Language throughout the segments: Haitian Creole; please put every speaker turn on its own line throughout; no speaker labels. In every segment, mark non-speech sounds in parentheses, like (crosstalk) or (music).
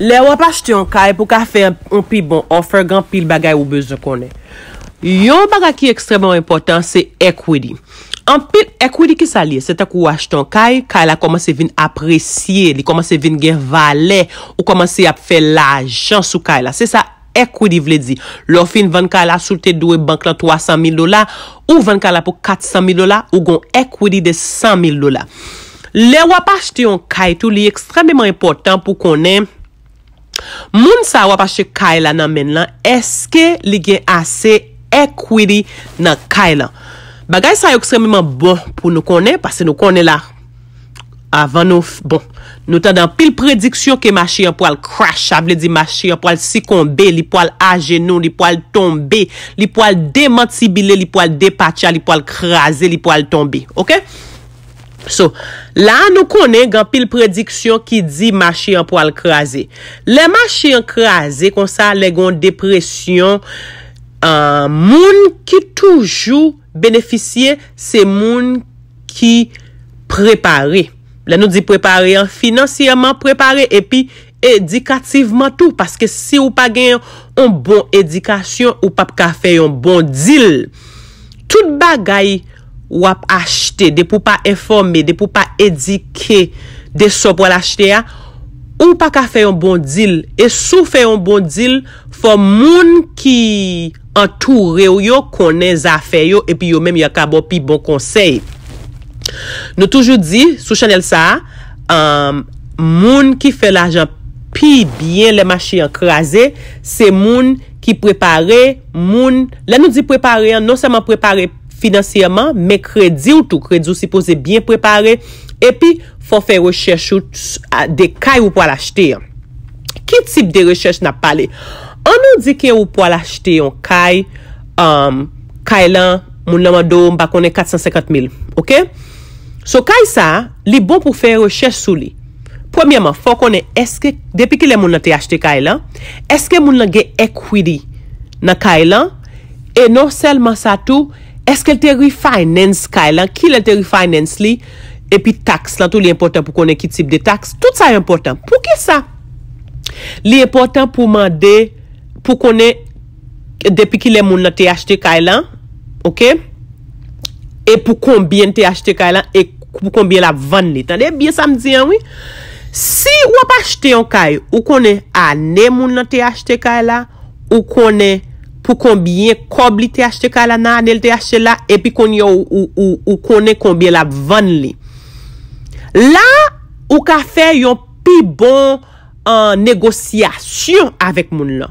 Le wap ashte yon kay pou ka fe yon pil bon, on fe yon pil bagay ou bezon konen. Yon bagay ki ekstremman wap importan se ekwidi. An pil ekwidi ki sa liye, se tak ou ashte yon kay, kay la komanse vin apresye, li komanse vin gen vale, ou komanse yap fe la ajan sou kay la. Se sa ekwidi vle di. Lo fin van kay la soute dwe bank lan 300,000 dola, ou van kay la pou 400,000 dola, ou gon ekwidi de 100,000 dola. Le wap ashte yon kay tou li ekstremman wap importan pou konen... Moun sa wapache kay lan nan men lan, eske li gen ase ekwiri nan kay lan? Bagay sa yo ekstremlyman bon pou nou kone, pase nou kone la avan nou, bon, nou tan dan pil prediksyon ke machi yon po al krashe, avle di machi yon po al sikonbe, li po al ajenon, li po al tombe, li po al demantibile, li po al depache, li po al krashe, li po al tombe, oke? So, la nou konen gan pil prediksyon ki di machi an po al kraze. Le machi an kraze konsa le gon depresyon moun ki toujou beneficye se moun ki prepare. La nou di prepare an finansiyaman, prepare epi edikativeman tou. Paske si ou pa genyon an bon edikasyon ou pap ka feyon an bon dil. Tout bagay... wap achte, de pou pa informe, de pou pa edike, de sou pou l'achte ya, ou pa ka fè yon bon dil, e sou fè yon bon dil, fò moun ki antou reyo yo, konen zafè yo, epi yo mèm yon ka bo pi bon konsey. Nou toujou di, sou chanel sa, um, moun ki fè l'ajan pi bien le machi an krasè, se moun ki prepare, moun, la nou di prepare, non seman prepare, Finansiyaman, me kredi ou tou. Kredi ou si pose bien prepare. Epi, fò fè rechèche ou de kaj ou pou alachte yon. Ki tip de rechèche na pale? Anou di kè ou pou alachte yon kaj? Kaj lan, moun la mwadoum, bako ne 450 mil. So, kaj sa, li bon pou fè rechèche sou li. Premiyaman, fò konen, depi ki le moun la te yachte kaj lan, eske moun la ge ekwidi na kaj lan? E non selman sa tou... Eske lte refinance kay lan? Ki lte refinance li? Epi tax lan? Tout li important pou konen ki tip de tax? Tout sa yon important. Pou ke sa? Li important pou mande pou konen depi ki le moun nan te yachete kay lan? Ok? E pou konbyen te yachete kay lan? E pou konbyen la van li? Tande? Bien sa mdien wii? Si wap achete yon kay, ou konen ane moun nan te yachete kay lan? Ou konen pou konbyen kob li THTK la nan anel THTK la, epi konye ou konye konbyen la van li. La, ou ka fè yon pi bon negosyasyon avek moun la.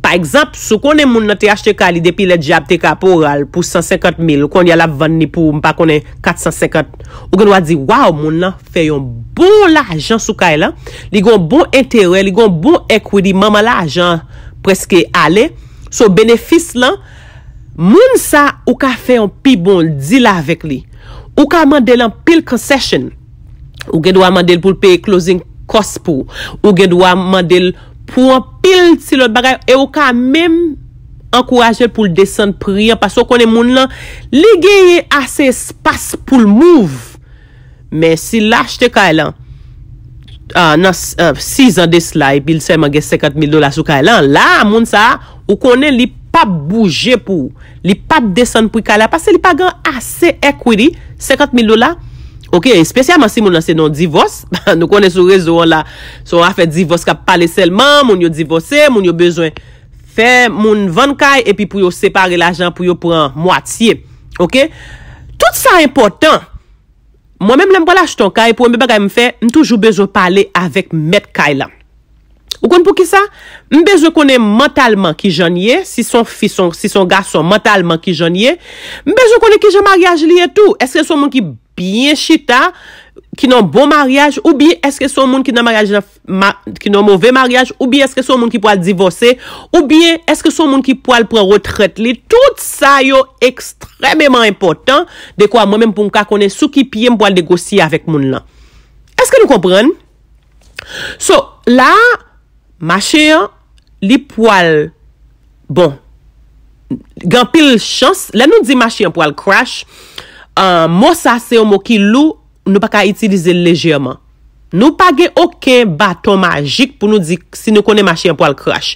Par exemple, sou konye moun la THTK li depi le jab TK poral pou 150 mil, ou konye la van li pou mpa konye 450, ou genwa di, waw moun la, fè yon bon la ajan sou kay e la, li gon bon entere, li gon bon ekwidi maman la ajan preske ale, So, benefis lan, moun sa ou ka fe yon pi bon, di la vek li. Ou ka mandel an pil konsesyon. Ou gen dwa mandel pou l'pay closing kos pou. Ou gen dwa mandel pou an pil si lot bagay. E ou ka menm ankourajel pou l'desan priyan. Paso konen moun lan, li geye ase espas pou l'mouv. Men si la jte ka elan. Ah, nan 6 ah, an de slay pil se man gen 50.000 dola sou kay lan la moun sa ou konen li pa bouje pou li pa desen pou kay la pas se li pa gan ase ekwiri 50.000 dola ok, spesyaman si moun nan se nan divos (laughs) nou konen sou rezon la sou an fe divos ka pale selman moun yo divose, moun yo bezwen fe moun vankay epi pou yo separe la jan pou yo pran mwatiye ok, tout sa impotant Mwen menm lèm kwa la jton kaye pou mbe bagay mfe, mtoujou bezo pale avèk met kaye la. Ou kon pou ki sa? Mbe zo konè mentalman ki jenye, si son garçon mentalman ki jenye. Mbe zo konè ki jenye mariage li etou. Eske son mwen ki biyen chita? ki nan bon maryaj, ou bi, eske son moun ki nan maryaj, ki nan mouve maryaj, ou bi, eske son moun ki po al divose, ou bi, eske son moun ki po al pren retret li, tout sa yo ekstrememan impotant de kwa mwen mwen pou mkakone sou ki piye mpo al degosi avek moun lan. Eske nou kompren? So, la, ma chen, li po al bon, gan pil chans, la nou di ma chen pou al crash, mou sa se yo mou ki lou nou pa ka itilize lejeyman. Nou pa gen okè baton magik pou nou di si nou konè machè an pou al crash.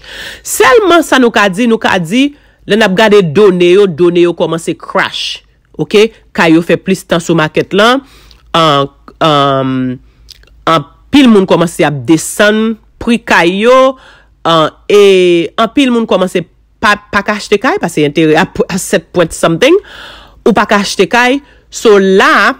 Selman sa nou ka di, nou ka di le nap gade donè yo, donè yo komanse crash. Ok, kayo fe plis tan sou market lan. An pil moun komanse ap desen, pri kayo, e, an pil moun komanse pa kachte kay, pa se yon te re ap set point something, ou pa kachte kay. So la,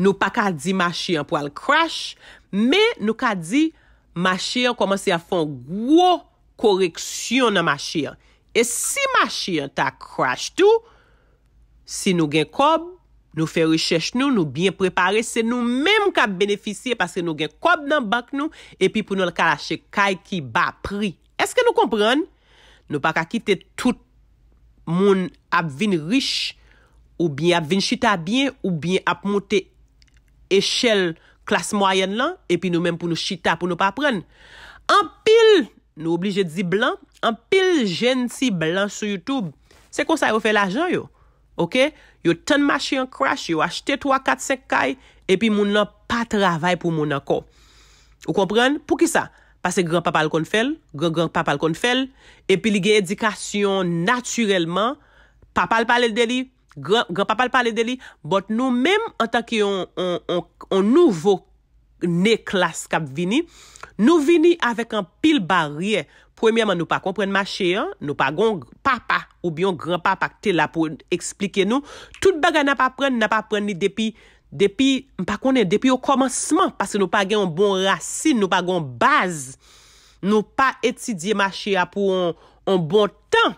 Nou pa ka di ma chiyan pou al crash, men nou ka di ma chiyan komanse a fon gwo koreksyon nan ma chiyan. E si ma chiyan ta crash tou, si nou gen kob, nou fe richesh nou, nou bien preparese, nou menm ka benefisye paske nou gen kob nan bank nou, epi pou nou al ka lache kay ki ba pri. Eske nou kompran? Nou pa ka kite tout moun apvin rich, ou bien apvin chita bien, ou bien apmonte yon. Echel klas mwayen lan, epi nou menm pou nou chita pou nou pa pren. An pil, nou oblije di blan, an pil jensi blan sou YouTube. Se kon sa yo fe la jan yo? Yo ten machi an kras, yo achete 3-4-5 kay, epi moun nan pa travay pou moun nan ko. Ou kompren? Pou ki sa? Pase gran papal kon fel, gran gran papal kon fel, epi li gen edikasyon natyrelman, papal pal el deli. Gran papa l pale deli, bot nou menm an tan ki yon nouvo ne klas kap vini, nou vini avek an pil barye. Premiyaman nou pa kompren ma cheyan, nou pa gon papa ou biyon gran papa akte la pou eksplike nou. Tout baga na pa pren, na pa pren ni depi, depi, mpa konen, depi yo komansman. Pase nou pa gen yon bon rasi, nou pa gon baz, nou pa etidye ma cheyan pou yon bon tan.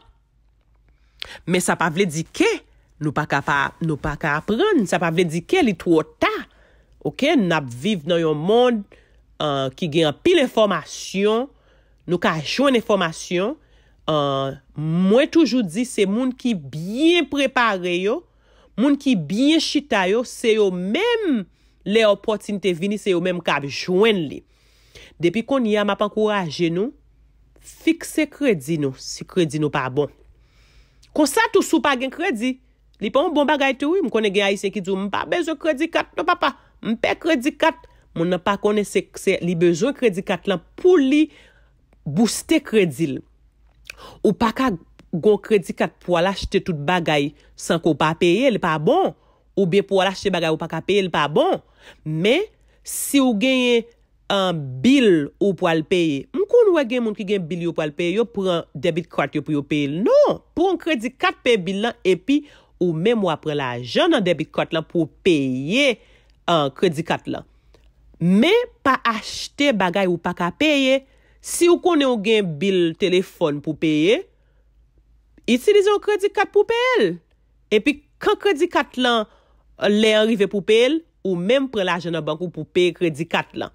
Men sa pa vle di ke? Nou pa ka apren, sa pa ven di ke li tou o ta. Ok, nap viv nan yon moun euh, ki gen pil informasyon, nou ka jwen informasyon, euh, mwen toujou di se moun ki biyen prepare yo, moun ki biyen chita yo, se yo menm le opot intervini, se yo menm ka jwen li. Depi kon yaman pa ankoraje nou, fik se kredi nou, si kredi nou pa bon. Kon sa tou sou pa gen kredi, Li pou mwen bon bagay te ou, mwen konen gen a isen ki di ou, mwen pa bejou kredi kat, nou pa pa, mwen pe kredi kat. Mwen nan pa konen se li bejou kredi kat lan pou li booste kredil. Ou pa ka gon kredi kat pou wala achete tout bagay, sankou pa peye, li pa bon. Ou be pou wala achete bagay ou pa ka peye, li pa bon. Men, si ou genye an bil ou pou alpeye, mwen konen genye moun ki genye bil ou pou alpeye, yo pou an debit kart yo pou yo peye. Non, pou an kredi kat peye bil lan, epi... Ou men mwa pre la jen nan debit kat lan pou peye an kredi kat lan. Men pa achte bagay ou pa ka peye, si ou konen ou gen bil telefon pou peye, itilize an kredi kat pou peye el. E pi kan kredi kat lan euh, le enrive pou peye el, ou men mwa pre la jen nan bankou pou peye kredi kat lan.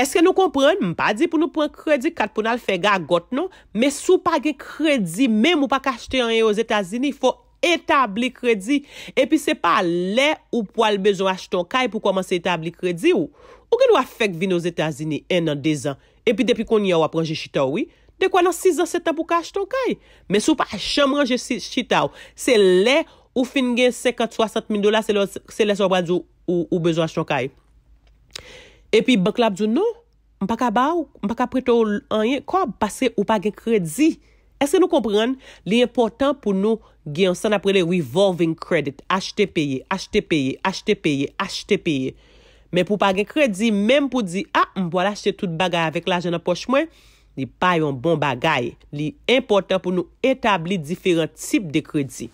Eske nou kompren? Mpa di pou nou pren kredi kat pou nan alfe ga got nou, men sou page kredi men mwa pa ka achte an yo e zetazini, fwo akweli. etabli kredi, epi se pa le ou po al bezon achiton kay pou komanse etabli kredi ou, ou gen nou afek vin nou Etazini en an, dezan, epi depi kon yaw apranje chitaw, dekwa nan 6 an, 7 an pou ka achiton kay, men sou pa chanmranje chitaw, se le ou fin gen 50, 60 min dola se le sobra di ou bezon achiton kay, epi banklab di nou, non, mpaka bau, mpaka preto an yen, kwa pase ou page kredi, esen nou kompran, li important pou nou Gen san apre le revolving credit, achete peye, achete peye, achete peye, achete peye. Men pou page kredi, men pou di, a, ah, m pou alachete tout bagay avek lajene poch mwen, li paye yon bon bagay, li importan pou nou etabli diferent tip de kredi.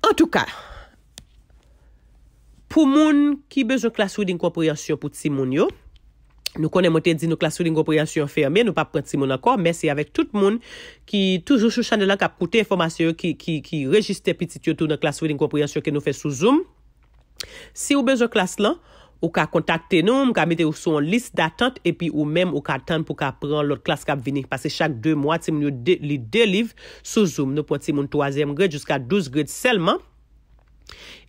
En touka, pou moun ki bejou klasou din komprayansyon pou ti moun yo, Nou konen moten di nou klas fweling kompryansyon ferme, nou pa prant si moun akor, mersi avek tout moun ki toujou sou chan de lan kap koute informasyon ki rejiste pitit yo tou nan klas fweling kompryansyon ke nou fe sou zoom. Si ou bezo klas lan, ou ka kontakte nou, mou ka mite ou sou an lis datant, epi ou mem ou ka atan pou ka pran lot klas kap vini. Pase chak 2 mwa ti moun li deliv sou zoom, nou prant si moun 3e grade jouska 12 grade selman.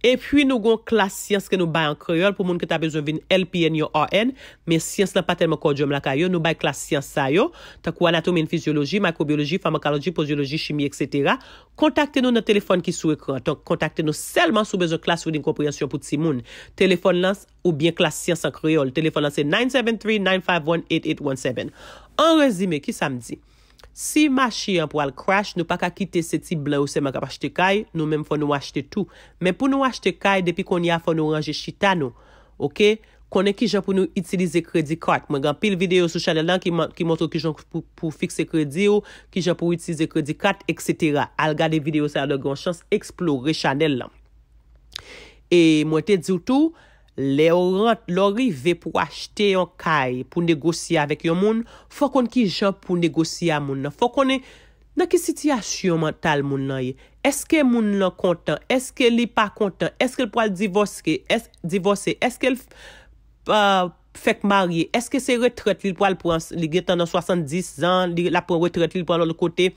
E pwi nou gon klas siyans ke nou bay an kreol pou moun ke ta bezon vin LPN yo AN, me siyans la paten me kodjom la kayo, nou bay klas siyans sa yo, ta kwa anatomin fizyologi, mikrobiologi, farmakologi, podyologi, chimie, etc. Kontakte nou nan telefon ki sou ekran, ta kontakte nou selman sou bezon klas ou din kompryansyon pou ti moun. Telefon lanse ou bien klas siyans an kreol. Telefon lanse 973-951-8817. An rezime ki sa mdi. Si ma chi an pou al crash, nou pa ka kite se ti blan ou se maga pa chete kay, nou menm fò nou achete tou. Men pou nou achete kay, depi kon ya fò nou ranje chita nou, ok, konen ki jan pou nou itilize kredi kart. Mwen gan pil videyo sou chanel lan ki montre ki jan pou fikse kredi ou, ki jan pou itilize kredi kart, etc. Alga de videyo sa yon de gran chans, eksplore chanel lan. E mwen te diw tou... Le ori ve pou achete yon kay pou negosye avèk yon moun, fò kon ki jan pou negosye avèk yon moun. Fò kon e, nan ki siti asyon mental moun nan ye, eske moun lan kontan, eske li pa kontan, eske l pou al divosye, eske l fèk marye, eske se retret li pou al prans, li getan nan 70 an, li la pou retret li pou al lò lò kote,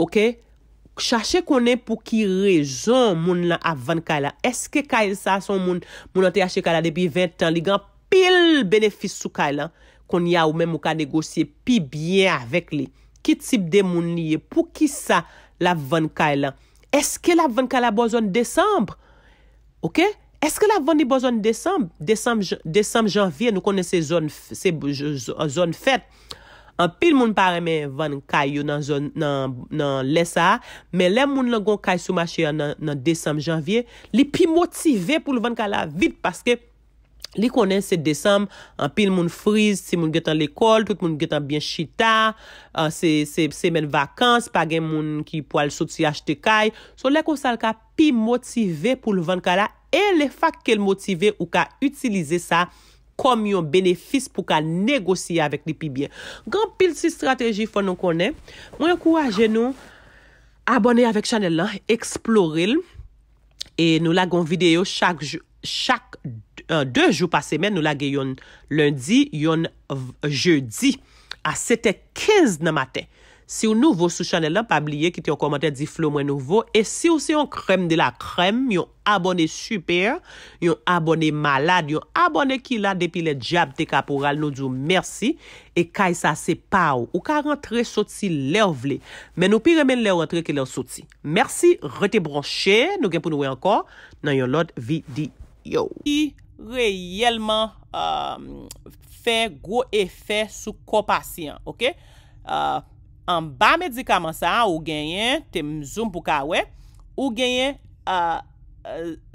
ok? Chache konen pou ki rezon moun lan avan kay lan. Eske kay sa son moun, moun ante yache kay lan depi 20 tan, li gan pil benefis sou kay lan. Kon ya ou men mou ka negosye pi bien avek li. Ki tip de moun liye pou ki sa la avan kay lan? Eske la avan kay lan bon zon Desembre? Ok? Eske la avan li bon zon Desembre? Desembre, Janvier, nou konen se zon fèt. an pil moun paremen van kay yo nan lesa, men le moun langon kay soumache ya nan decem janvye, li pi motive pou lvan kala vit, paske li konen se decem, an pil moun friz, si moun getan l'ekol, tout moun getan byen chita, semen vakans, pa gen moun ki po al soti achte kay, so le konsal ka pi motive pou lvan kala, e le fak ke l motive ou ka utilize sa, kom yon benefis pou ka negosye avèk li pi bien. Gan pil si strategi fon nou konen, mwen kouwaje nou abone avèk chanel lan, eksplorel, e nou lagon videyo chak, chak, an, euh, dè jou pas semen, nou lage yon lundi, yon jeudi, a sete 15 nan maten. Si ou nouvo sou chanel la, pa bliye ki te yon komante di flo mwen nouvo. E si ou se yon krem de la krem, yon abone super, yon abone malade, yon abone ki la depi le jab de kaporal, nou djou mersi. E kaj sa se pa ou, ou ka rentre sot si lè ou vle. Men nou pi remen lè ou rentre ke lè ou sot si. Mersi, rete bronche, nou gen pou nouwe ankor nan yon lot video. Yo, ki reyelman euh, fè gwo efè sou kompasyen, ok? Euh, An ba medikaman sa ou genyen, te mzoum pou ka we, ou genyen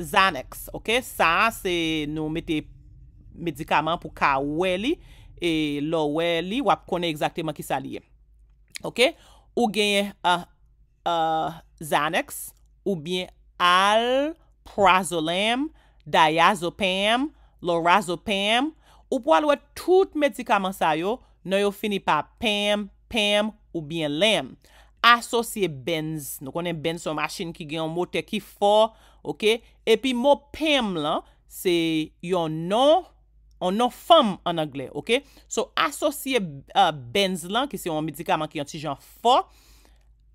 Xanax. Ok, sa se nou meti medikaman pou ka we li, e lo we li, wap konen egzakteman ki sa li ye. Ok, ou genyen Xanax, ou bien Alprazolam, Diazopam, Lorazopam. Ou pou alwe tout medikaman sa yo, nou yo fini pa PAM, PAM, PAM. ou byen lem, asosye benz, nou konen benz ou machin ki gen yon motè ki fò, ok, epi mò pem lan, se yon non, yon non fòm an anglè, ok, so asosye uh, benz lan, ki se yon medikaman ki yon tijan fò,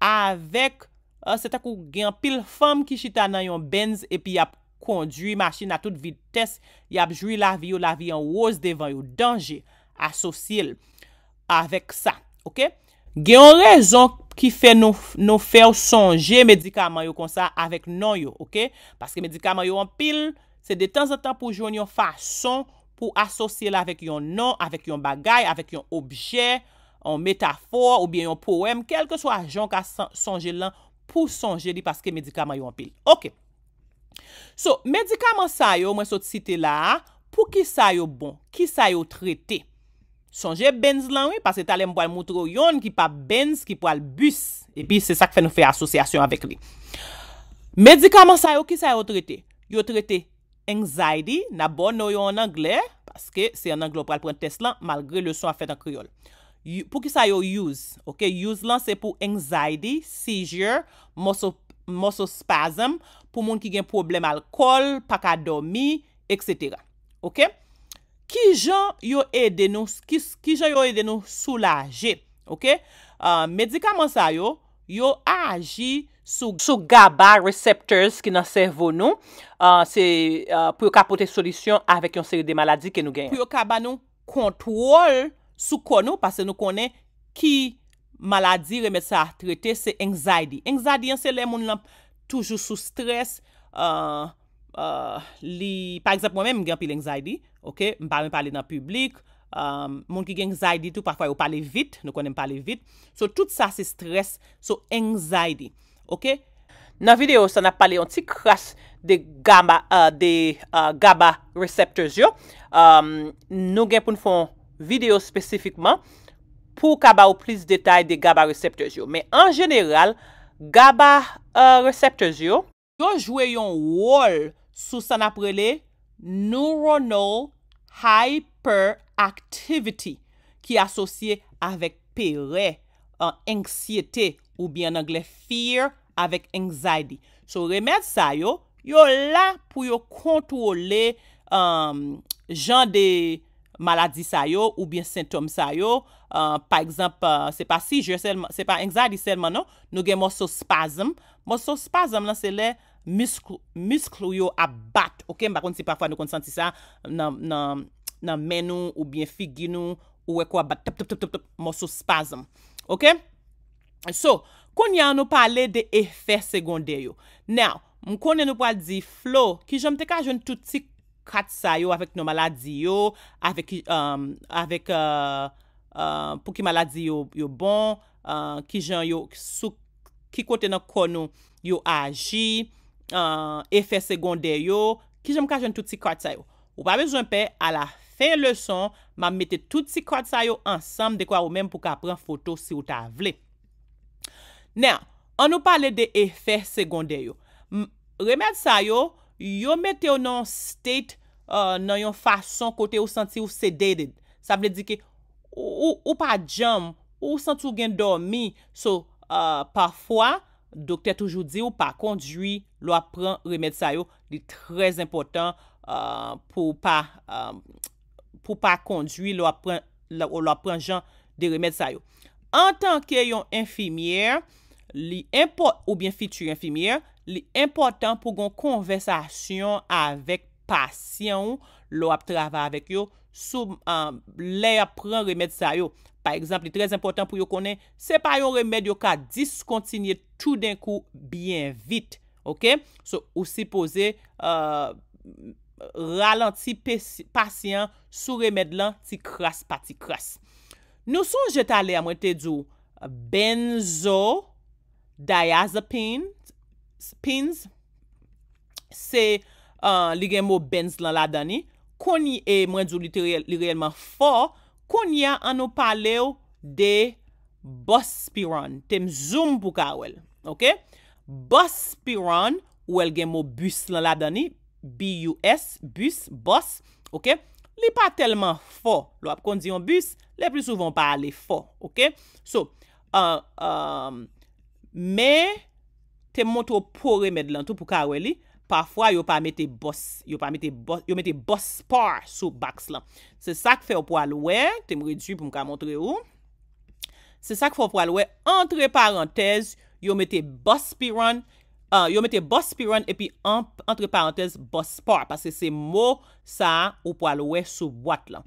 avek, uh, se tak ou gen pil fòm ki chita nan yon benz, epi ap kondri machin a tout vites, ap jwi la vi ou la vi an wos devan yon danje, asosye l, avek sa, ok, Gen yon rezon ki fè nou fè ou sonje medikaman yo konsa avèk non yo, ok? Paske medikaman yo anpil, se de tan san tan pou joun yon fason pou asosye la avèk yon non, avèk yon bagay, avèk yon objè, yon metafor ou bien yon poèm, kelke sou ajon ka sonje lan pou sonje li paske medikaman yo anpil, ok? So, medikaman sa yo, mwen sot site la, pou ki sa yo bon, ki sa yo trete? Sonje Benz lan wè, pasè talè mboal moutro yon ki pa Benz ki po al bus. E pi, se sak fè nou fè asosyasyon avèk li. Medikaman sa yo, ki sa yo trète? Yo trète Anxiety, nabò nou yo an Anglè, pasè se an Anglè ou pral pral pran test lan, malgrè le son a fèt an Kryol. Po ki sa yo use? Ok, use lan se pou Anxiety, Seizure, Muscle Spasm, pou moun ki gen problem alkol, pakadomi, etc. Ok? Ok? Ki jan yo e de nou sou la je? Uh, medikaman sa yo, yo aji sou gaba, receptors ki nan servon nou. Uh, se uh, pou yo kapote solisyon avek yon seri de maladi ke nou gen. Pou yo kaba nou kontrol sou kon nou, pase nou konen ki maladi remet sa a trete, se anxiety. Anxiety anse le moun lamp toujou sou stres, anxiety. Euh, par exemple, mwen men mwen gen pi l'anxiety. Mwen pa mwen pale nan publik. Mwen ki gen anxiety tou, pa kwa yo pale vit. Nou konen pale vit. So, tout sa se stres. So, anxiety. Nan video, sa nan pale yon ti kras de GABA euh, euh, receptors yo. Nou gen pou n'fon video spesifikman. Po kaba ou plis detay de GABA receptors yo. Men en general, GABA receptors yo. Yo jwe yon wall. Sou san aprele neuronal hyperactivity ki asosye avèk pere, ansyete ou byen angle fear avèk anxiety. Sou remèd sa yo, yo la pou yo kontrole um, jan de maladi sa yo ou byen sintom sa yo. Uh, par exemple, uh, se pa anxiety selman no, nou gen moso spasm. Moso spasm lan se le... misklo yo abat, ok? Mbakon si pafwa nou konsanti sa nan men nou ou bien figi nou ou ekwa abat, tap, tap, tap, tap, tap, moso spasm, ok? So, konye an nou pale de efe segonde yo. Now, mkonye nou pale di flow, ki jan mte ka joun touti katsa yo avek nou maladi yo, avek um, uh, uh, pou ki maladi yo bon, uh, ki joun yo sou, ki kote nan kon yo aji, Euh, efèr segondè yo, ki jom kajen touti kwa tsa yo. Ou pa bezon pe, ala fe le son, ma mette touti kwa tsa yo ansam dekwa ou menm pou ka pran foto si ou ta vle. Nè, an nou pale de efèr segondè yo. Remèd sa yo, yo mette euh, ou nan state nan yon fason kote ou santi ou sè deded. Sa ble di ke, ou pa jom, ou santi ou gen dormi, so, euh, pafwa, Dokte toujou di ou pa kondwi lou ap pran remèd sa yo. Li trez impotant euh, pou pa kondwi lou ap pran jan de remèd sa yo. En tanke yon infimièr, li impotant pou gon konvesasyon avèk pasyon lou ap travè avèk yo sou euh, lè ap pran remèd sa yo. pa ekzamp li trez impotant pou yo konen, se pa yon remed yo ka diskontinye tou den kou byen vit. Ok? So, ou si pose euh, ralanti pasyen sou remed lan ti kras pa ti kras. Nou son jet ale a mwen te djou benzo diazepin spins se euh, li genmou benzo lan la dani, koni e mwen djou li reyelman fòr Konye an nou pale ou de BUS PIRAN. Tem zoom pou ka ou el. Ok. BUS PIRAN ou el gen mou BUS lan la dani. B-U-S. BUS. BUS. Ok. Li pa telman fo. Lo ap kon diyon BUS. Li ap li souvan pale fo. Ok. So. Uh, um, me tem moun tou pore med lan tou pou ka ou el li. pafwa yo pa mette boss, yo mette boss par sou baks la. Se sak fe ou pwa louè, te mwri di sou pou mka montre ou, se sak fe ou pwa louè, entre parantez, yo mette boss pi ran, euh, yo mette boss pi ran, epi entre parantez, boss par, pase se mo sa ou pwa louè sou vwat la.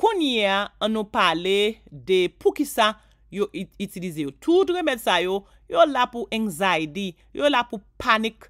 Konye, an nou pale de pou ki sa yo itilize yo. Tout remèd sa yo, yo la pou anxiety, yo la pou panik,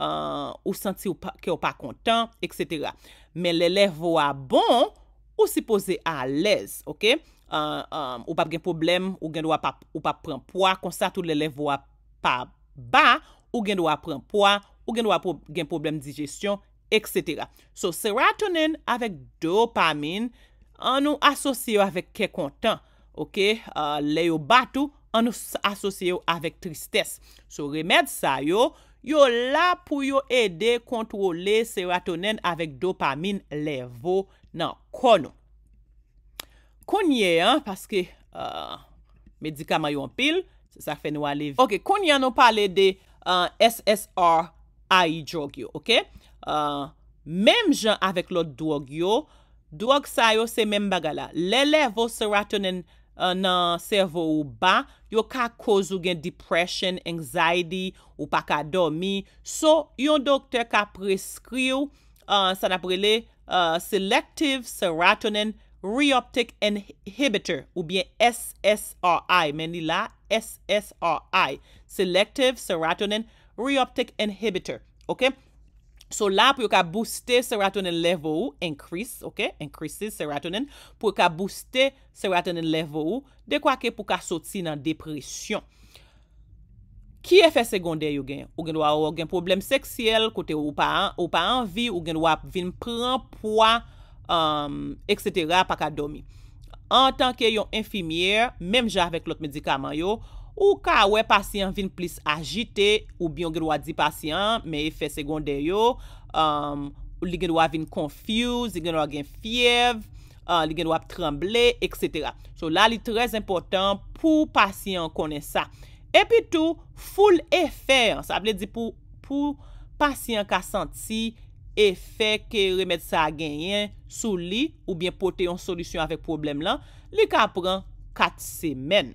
Euh, ou senti ou pa kontan, etc. Men lè lè vo a bon, ou si pose a lèz, ok? Euh, euh, ou pa pgen problem, ou gen do a pa pren poa, konsa tout lè lè vo a pa ba, ou gen do a pren poa, ou gen do a gen problem digestyon, etc. So serotonin avèk dopamin, an nou asosye yo avèk ke kontan, ok? Lè yo batou, an nou asosye yo avèk tristès. So remèd sa yo, Yo la pou yo ede kontrole serotonen avèk dopamin levò nan konon. Kounye an, paske euh, medikama yo an pil, sa fen wale. Ok, kounye an nou pale de euh, SSRI drug yo, ok? Euh, mem jan avèk lot drug yo, drug sa yo se mem bagala. Le levò serotonen levò. Euh, nan servo ou ba, yo ka kozu gen depresyon, anzaydi, ou pa ka domi. So, yon doktor ka preskri ou, euh, sa naprele euh, Selective Serotonin Reoptic Inhibitor, ou bien SSRI, men li la SSRI. Selective Serotonin Reoptic Inhibitor, okey? So la pou yo ka booste serotonin level ou, increase, ok, increases serotonin, pou yo ka booste serotonin level ou, dekwa ke pou ka soti nan depresyon. Ki efe segonde yo gen? Ou gen wap wap gen problem seksyel, kote ou pa anvi, ou gen wap vin pran poa, um, eksetera, pa ka domi. En tanke yon infimiye, menm jan vek lot medikaman yo. Ou ka wè pasyen vin plis agite, ou byon genwa di pasyen, men efè segondè yo, um, li genwa vin konfuse, li genwa gen fiev, uh, li genwa tremble, etc. So la li trez important pou pasyen konen sa. E pi tou, foul efè, sa ble di pou pasyen ka senti efè ke remèd sa genyen sou li, ou byen pote yon solisyon avèk problem lan, li ka pran kat semen.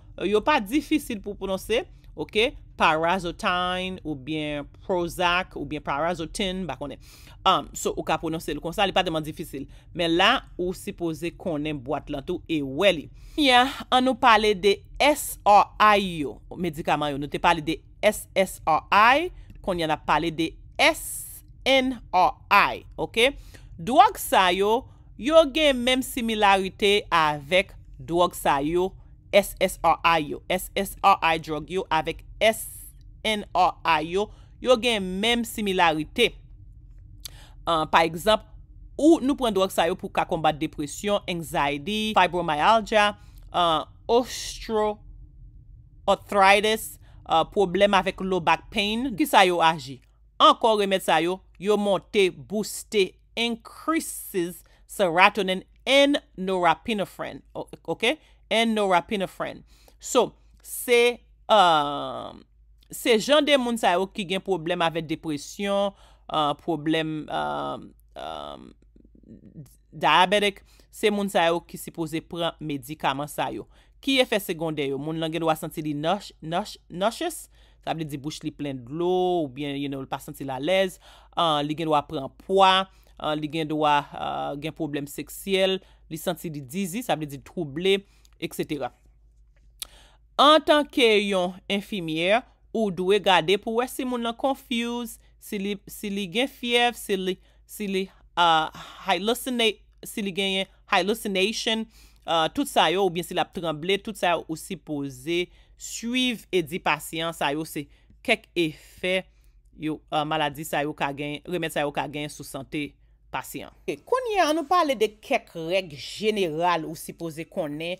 Euh, yo pa difisil pou pou non se, ok? Parazotine ou bien Prozac ou bien Parazotin, bako ne. Um, so, ou ka pou non se. Kon sa, li pa deman difisil. Men la, ou sipoze konen boat lan tou e weli. Ya, an nou pale de SRI yo. Medikaman yo nou te pale de SSRI. Kon yana pale de SNRI, ok? Duwag sa yo, yo gen menm similarite avek duwag sa yo yo. SSRI yo, SSRI drug yo avek SNRI yo, yo gen menm similaryte. Pa ekzamp, ou nou pren doak sa yo pou ka kombat depresyon, anzaydi, fibromyalgia, ostro, arthritis, problem avek low back pain, ki sa yo aji? Ankor remet sa yo, yo monte, booste, increases serotonin and norepinephrine, ok? Ok? And nora pinofren. So, um, se jan de moun sa yo ki gen problem avet depresyon, uh, problem um, um, diabetik, se moun sa yo ki sipoze pran medikaman sa yo. Ki efe segonde yo? Moun lan gen do a santi li nosh, nosh, noshes, sa ble di bouch li plen glou, ou bien, you know, li pa santi la lez, uh, li gen do a pran poa, uh, li gen do a gen problem seksyel, li santi li dizi, sa ble di trouble, En tanke yon infimiè, ou dwe gade pou wè si moun lan konfuse, si li gen fiev, si li gen yon hallucination, tout sa yo ou bin si la tremble, tout sa yo ou si pose, suiv edi pasyant, sa yo se kek efè yo maladi sa yo ka gen, remèd sa yo ka gen sou sante pasyant. Konye, an nou pale de kek reg jeneral ou si pose konen,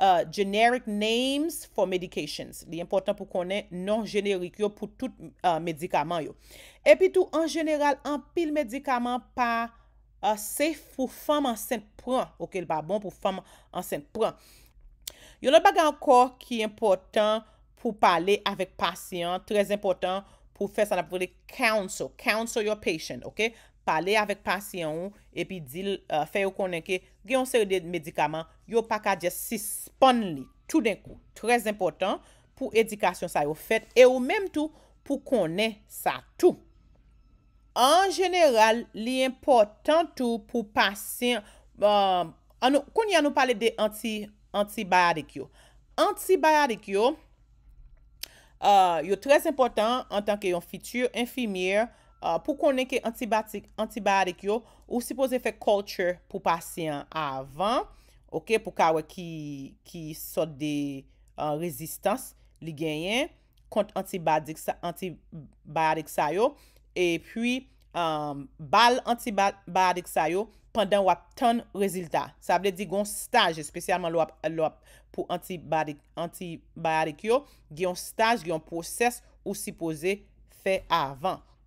Euh, generic names for medications. Li important pou konen non-generic yo pou tout euh, medikaman yo. Epi tou, an general, an pil medikaman pa euh, se pou fam ansen pran. Ok, li ba bon pou fam ansen pran. Yo le baga ankor ki important pou pale avik pasyant, trez important pou fe san apreli counsel, counsel your patient, ok? pale avèk pasyon ou, epi dil, euh, fè yo konen ke, gen yon seri de medikaman, yo pakadje si spon li, tout den kou, tres importan pou edikasyon sa yo fet, e yo menm tou pou konen sa tou. An jeneral, li importan tou pou pasyon, euh, kon yon nou pale de anti-biotic yo. Anti-biotic yo, euh, yo tres importan, an tanke yon fitur, enfimir, Euh, pou konen ke antibatik, antibatik yo, ou sipoze fe culture pou pasyen avan. Ok, pou kawe ki sot de rezistans li genyen kont antibatik sayo. E pwi bal antibatik sayo pandan wap ton reziltat. Sa ble di gon staj, espesyalman lwap pou antibatik yo, genyon staj, genyon poses ou sipoze fe avan.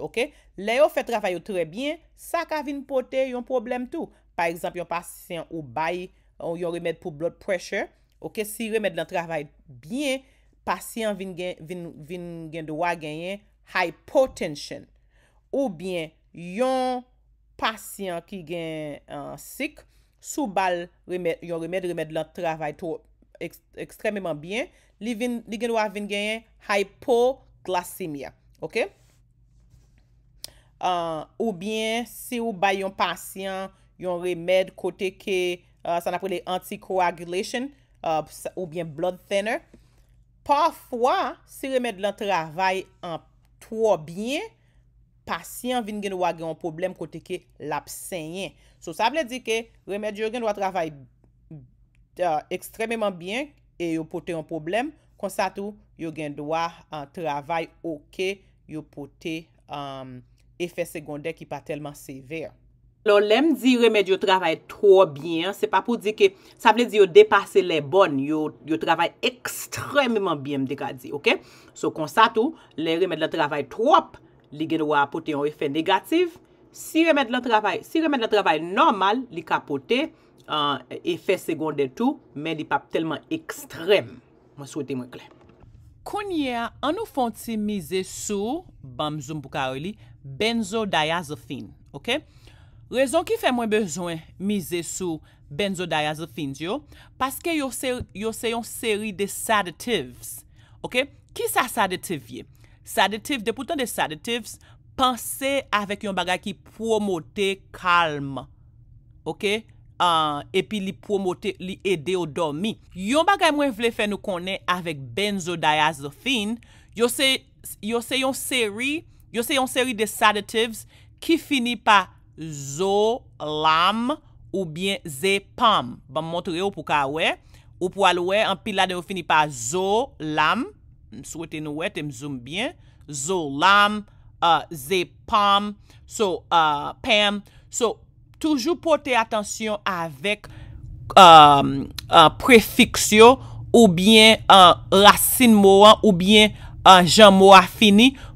Ok, le yo fe travay yo trebyen, sa ka vin pote yon problem tou. Par exemple, yon pasyen ou bay yon remèd pou blood pressure. Ok, si remèd lan travay bien, pasyen vin gen do a genyen hypotension. Ou bien, yon pasyen ki gen euh, sik, sou bal yon remèd, remèd lan travay tou ekstremèman bien, li gen do a vin genyen hypoglasemia. Ok, ok. Euh, ou byen si ou bay yon pasyon, yon remèd kote ke, euh, san aprele anti-coagulation, euh, ou byen blood thinner. Parfwa, si remèd lan travay an two byen, pasyon vin gen wage yon problem kote ke lap senyen. So sa ble di ke, remèd yo gen waj travay ekstrememan byen, e yo pote yon problem, konsatu yo gen waj travay oke yo pote an... efè sekondè ki pa telman sever. Lò, lèm di remèd yo travè tro byen, se pa pou di ke, sa ble di yo depase lè bon, yo travè ekstremèman byen mdekadi, ok? So, konsatou, lè remèd lè travè trop, li gen wapote yon efè negatif, si remèd lè travè, si remèd lè travè normal, li kapote efè euh, sekondè tou, men di pa telman ekstrem. Mwen souwete mwen klen. Kounye, an nou fonti mize sou, bam zoom pou kaoli, benzodiazephin, ok? Rezon ki fè mwen bezwen mize sou benzodiazephin, yo? Paske yo se yon seri de sadatives, ok? Ki sa saditivye? Saditiv, depoutan de saditiv, panse avèk yon bagay ki promote kalm, ok? Uh, e pi li promote, li ede o domi. Yon bagay mwen vle fè nou konen avèk benzodiazephin, yo se yon seri Yo se yon seri de sadatives ki fini pa zo, lam ou bien ze, pam. Ba m montre yo pou ka we. Ou pou al we, an pilade yo fini pa zo, lam. M souwete nou we, te m zoom bien. Zo, lam, ze, pam. So, pam. So, toujou pote atensyon avek prefiksyo ou bien rasin mouan ou bien jan mouan fini.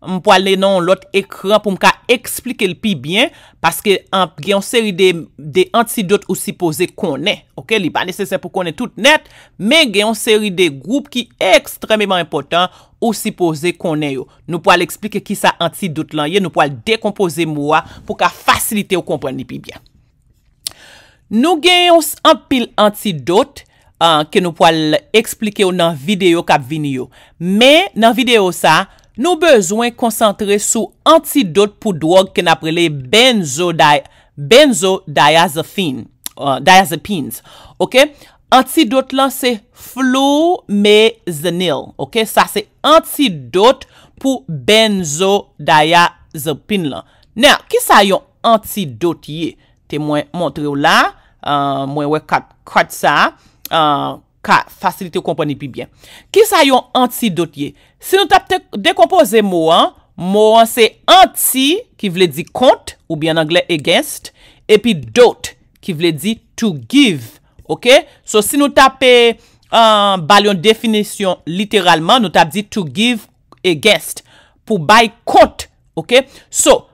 Mwen pou ale nan lot ekran pou mka eksplike li pi byen Paske gen yon seri de antidote ou sipoze konen Ok, li ba nesesen pou konen tout net Men gen yon seri de group ki ekstrememan impotant Ou sipoze konen yo Nou pou ale eksplike ki sa antidote lan Ye nou pou ale dekompose mwa Pou ka fasilite ou kompren li pi byen Nou gen yon an pil antidote Ke nou pou ale eksplike yo nan video kap vini yo Men nan video sa Nou bezwen konsantre sou antidote pou drog ke naprele benzodiazepine. Euh, antidote lan se flou me zanil. Sa se antidote pou benzodiazepine lan. Nè, ki sa yon antidote ye? Te mwen montre ou la. Euh, mwen we kat sa. An. Euh, ka fasilite komponi pi byen. Ki sa yon anti dot ye? Si nou tap dekompoze mou an, mou an se anti, ki vle di kont, ou byen angle against, epi dot, ki vle di to give. Ok? So, si nou tape, euh, ba yon definisyon literalman, nou tape di to give against, pou bay kont. Ok? So,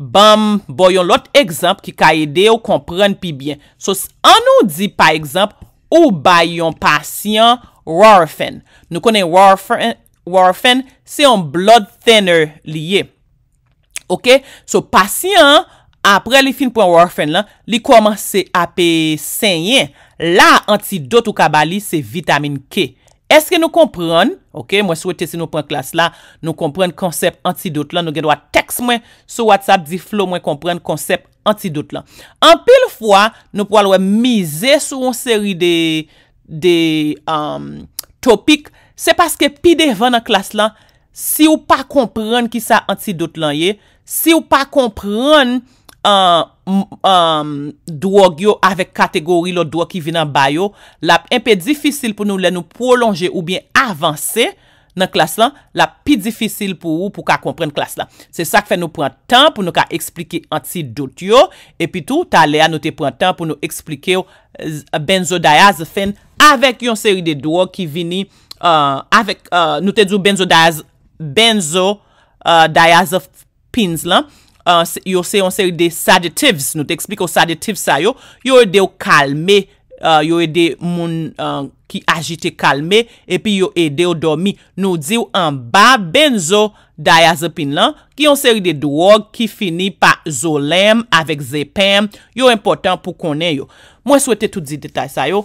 bam, bo yon lot ekzamp ki ka yede ou kompren pi byen. So, an nou di pa ekzamp, Ou bay yon pasyon warfen? Nou konen warfen, se yon blood thinner liye. Ok, so pasyon, apre li fin pou yon warfen la, li koman se apen senyen. La antidote ou kabali se vitamin K. Eske nou kompran, ok, mwen souwete se nou pren klas la, nou kompran konsep antidote la. Nou genwa teks mwen, so whatsapp, di flow mwen kompran konsep. An pil fwa nou pou alwe mize sou an seri de topik, se paske pi devan an klas lan, si ou pa kompran ki sa anti-dout lan ye, si ou pa kompran um, um, drogyo avek kategori lo dro ki vi nan bayo, lap en pe difisil pou nou le nou prolonje ou bien avanse. Nan klas lan, la pi difisil pou ou pou ka kompren klas lan. Se sak fe nou pran tan pou nou ka eksplike ansi dot yo. E pi tou, ta le a nou te pran tan pou nou eksplike yo eh, benzo diazephen. Avèk yon seri de dro ki vini, eh, avèk eh, nou te djou benzo diazephen lan. Yo se yon seri de sedatives, nou te eksplike yo sedatives sa yo. Yo e de yo kalme sedatives. Euh, yo ede moun euh, ki agite kalme, epi yo ede yo dormi. Nou diw an ba benzo daya zepin lan, ki yon seri de drog ki fini pa zolem avek zepem, yo important pou konen yo. Mwen souwete tout di detay sa yo,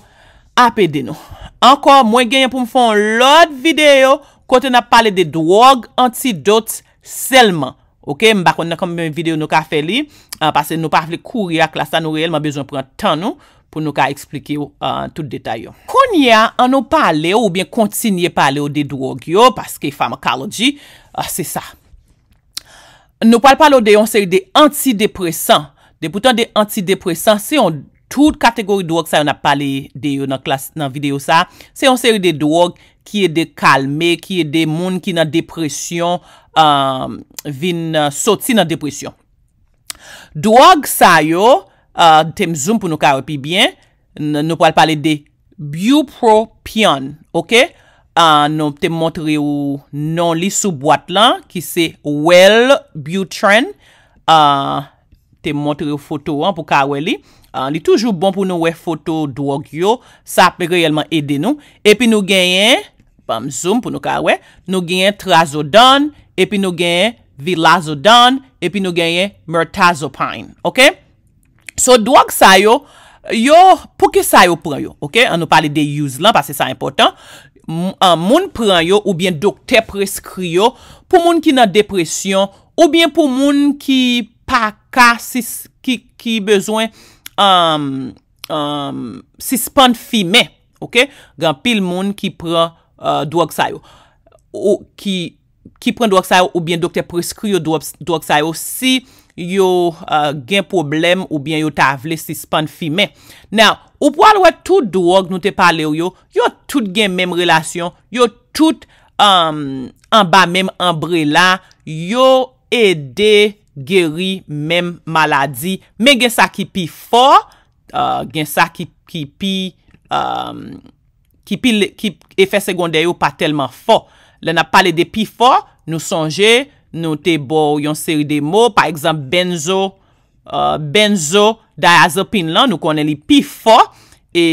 apede nou. Anko, mwen genye pou mfon lot videyo, kote na pale de drog antidot selman. Ok, mbakon nan kame mwen videyo nou ka fe li, anpase ah, nou pa fle kouri a klasa nou reyelman bezon pran tan nou, pou nou ka eksplike yo an ah, tout detay yo. Kon ya, an nou pale yo ou bien kontinye pale yo de drog yo, paske pharmacology, ah, se sa. Nou pale pale yo de yo, an seri de antidepressant. De boutan de antidepressant, se yon tout kategori drog sa yon a pale yo nan video sa, se yon seri de drog, Ki e de kalme, ki e de moun ki nan depresyon, um, vin uh, sotsi nan depresyon. Dwaag sa yo, uh, tem zoom pou nou kawe pi bien. Nou pou al pale de Bupropion. Uh, nou tem montre ou non li sou boat la, ki se Wellbutrin. Tem montre ou foto an pou kawe li. Li toujou bon pou nou we foto dwaag yo. Sa pe gre yelman ede nou. E pi nou genyen... Pam zoom pou nou ka we, nou genye trazodon, epi nou genye vilazodon, epi nou genye mirtazopine, ok? So, doak sa yo, yo, pou ki sa yo pran yo, ok? An nou pali de yuz lan, pase sa impotant. Moun pran yo, ou bien dokte preskri yo, pou moun ki nan depresyon, ou bien pou moun ki pa ka sis, ki bezwen, am, am, sispan fime, ok? Gan pil moun ki pran yo. Euh, ou ki pren drog sa yo ou bien dokte preskri yo drog sa yo si yo euh, gen problem ou bien yo ta avle si span fime. Nou, ou po alwe tout drog nou te pale yo, yo tout gen menm relasyon, yo tout en um, ba menm enbrela, yo ede geri menm maladi, men gen sa ki pi fo, euh, gen sa ki pi... Um, ki pi efè sekondè yo pa telman fò. Le nan pale de pi fò, nou sonje, nou te bo yon seri de mò, pa ekzamp, benzo, euh, benzo, da a zopin lan, nou konen li pi fò, e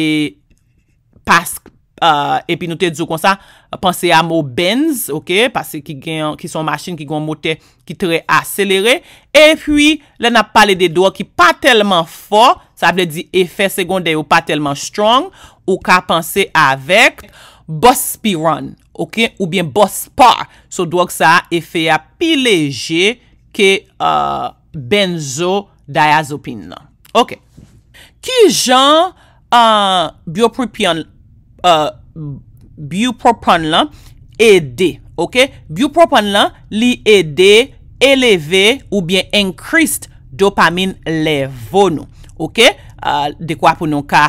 pask, e euh, pi nou te dzou konsa, panse a mò benz, ok, pase ki son machin ki gon motè ki tre a selere, e fui, le nan pale de dò ki pa telman fò, Sa aple di efè segondè ou pa telman strong ou ka panse avèk bospiron ou bien bospor. So, do ak sa efè ya pi leje ke euh, benzo diazopin nan. Ok, ki jan euh, biopropan euh, lan ede? Ok, biopropan lan li ede eleve ou bien enkrist dopamin levonou. Ok, dekwa pou nou ka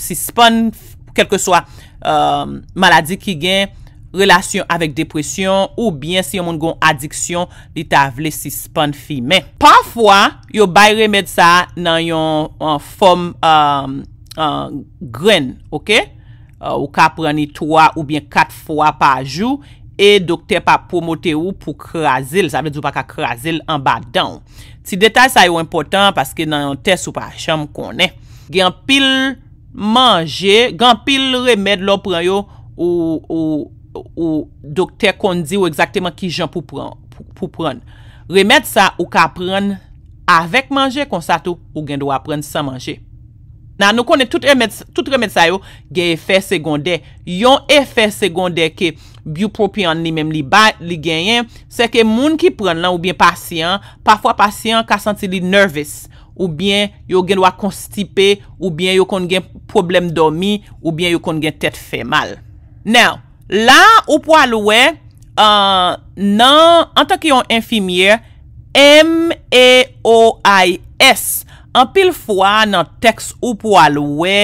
si spon kelke swa euh, maladi ki gen relasyon avek depresyon ou bien si yon moun goun adiksyon li ta vle si spon fi men. Panfwa, yo bay remed sa nan yon fom euh, gren, ok, euh, ou ka preni 3 ou bien 4 fwa pa jou. E dokter pa promote ou pou krasil. Sa vè djou pa ka krasil an ba dan. Ti detay sa yo important paske nan yon test ou pa chanm konen. Gen pil manje, gen pil remèd lo pran yo ou dokter kon di ou ekzakteman ki jen pou pran. Remèd sa ou ka pran avek manje konsato ou gen do apren san manje. Nan nou konen tout remèd sa yo gen efèr segondè. Yon efèr segondè ke biopropion li mèm li genyen, se ke moun ki pren lan oubyen pasyen, pafwa pasyen ka santi li nervous, oubyen yo gen wak konstipe, oubyen yo kon gen problem domi, oubyen yo kon gen tèt fè mal. Nan, la ou pwa louè, euh, nan, an tan ki yon infimier, M-E-O-I-S. An pil fwa nan teks ou pou alowe,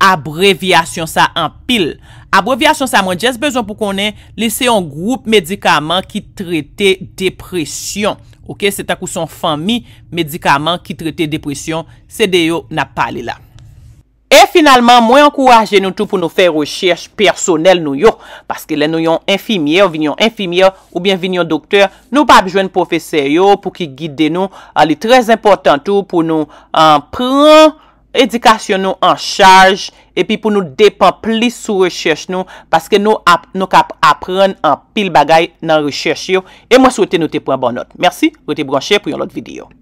abrevyasyon sa an pil. Abrevyasyon sa mwen jes bezon pou konen lese yon group medikaman ki trite depresyon. Ok, se tak ou son fami medikaman ki trite depresyon, se deyo nan pale la. E finalman, mwen ankouraje nou tou pou nou fè rechèche personel nou yo. Paske lè nou yon infimiè, ou vin yon infimiè, ou bin vin yon doktèr, nou pa abjwen professeur yo pou ki guide nou. A ah, li trèz important tou pou nou anpran, ah, edikasyon nou anchaj, e pi pou nou depan pli sou rechèche nou. Paske nou kap apren an pil bagay nan rechèche yo. E mwen souwete nou te pran bon not. Mersi, ou te branchè pou yon lot videyo.